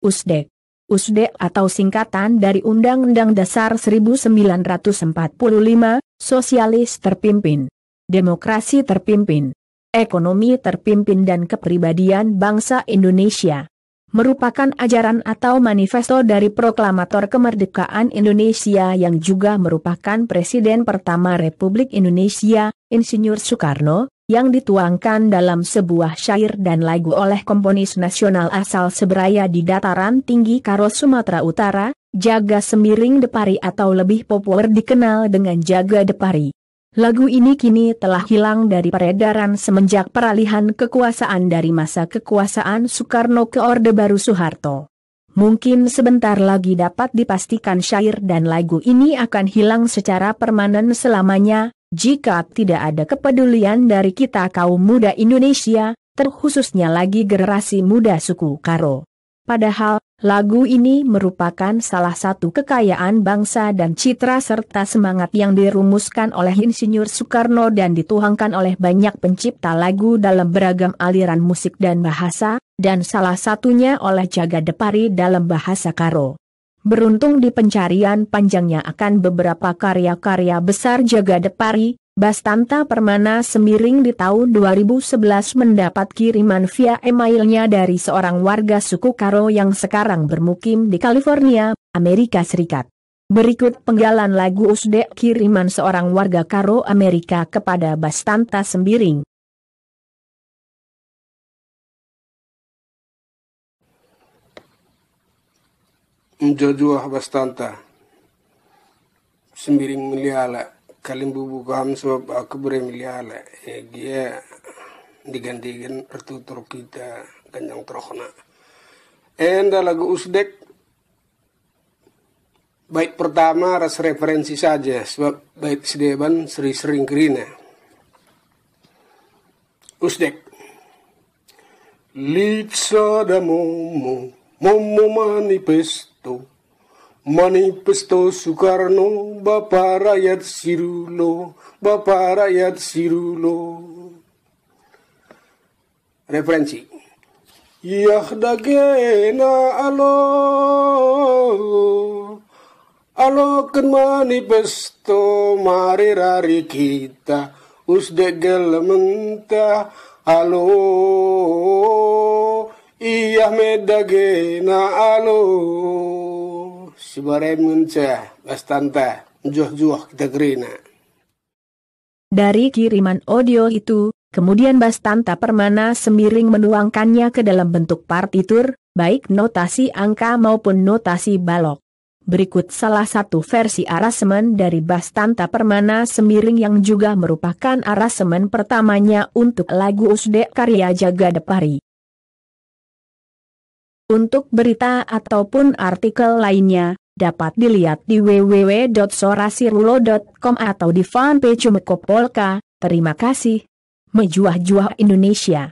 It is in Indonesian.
USDEK. USDEK atau singkatan dari Undang-Undang Dasar 1945, sosialis terpimpin, demokrasi terpimpin, ekonomi terpimpin dan kepribadian bangsa Indonesia. Merupakan ajaran atau manifesto dari proklamator kemerdekaan Indonesia yang juga merupakan Presiden pertama Republik Indonesia, Insinyur Soekarno, yang dituangkan dalam sebuah syair dan lagu oleh komponis nasional asal seberaya di dataran tinggi Karo Sumatera Utara, Jaga Semiring Depari atau lebih populer dikenal dengan Jaga Depari. Lagu ini kini telah hilang dari peredaran semenjak peralihan kekuasaan dari masa kekuasaan Soekarno ke Orde Baru Soeharto. Mungkin sebentar lagi dapat dipastikan syair dan lagu ini akan hilang secara permanen selamanya, jika tidak ada kepedulian dari kita kaum muda Indonesia, terkhususnya lagi generasi muda suku Karo. Padahal, lagu ini merupakan salah satu kekayaan bangsa dan citra serta semangat yang dirumuskan oleh Insinyur Soekarno dan dituangkan oleh banyak pencipta lagu dalam beragam aliran musik dan bahasa, dan salah satunya oleh Jaga Depari dalam bahasa Karo. Beruntung di pencarian panjangnya akan beberapa karya-karya besar jaga depari, Bastanta Permana Semiring di tahun 2011 mendapat kiriman via emailnya dari seorang warga suku Karo yang sekarang bermukim di California, Amerika Serikat. Berikut penggalan lagu Usdek kiriman seorang warga Karo Amerika kepada Bastanta Sembiring. joju wax bastanta simbiring miliala kalimbu ko ham sebab aku beri miliala ya dia digantikan pertutur kita ganjang e enda lagu usdek baik pertama ras referensi saja sebab baik sedeban sering-sering kerina usdek lipsa da momo momo manifest Suharto Manifesto Soekarno Bapak Rakyat Sirulo Bapak Rakyat Sirulo Referensi Yahdagena alo Alo ken manifesto mari rari kita Usdegel mentah alo dage na alo sibare munca bastanta juh juh kita grena. Dari kiriman audio itu, kemudian Bastanta Permana semiring menuangkannya ke dalam bentuk partitur, baik notasi angka maupun notasi balok. Berikut salah satu versi arasemen dari Bastanta Permana Semiring yang juga merupakan arasemen pertamanya untuk lagu usde karya Jaga Depari. Untuk berita ataupun artikel lainnya, dapat dilihat di www.sorasirulo.com atau di fanpage Mekopolka. Terima kasih. Mejuah-juah Indonesia.